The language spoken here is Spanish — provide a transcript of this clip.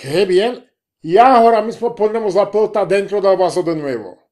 ¡Qué bien! Y ahora mismo ponemos la pelota dentro del vaso de nuevo.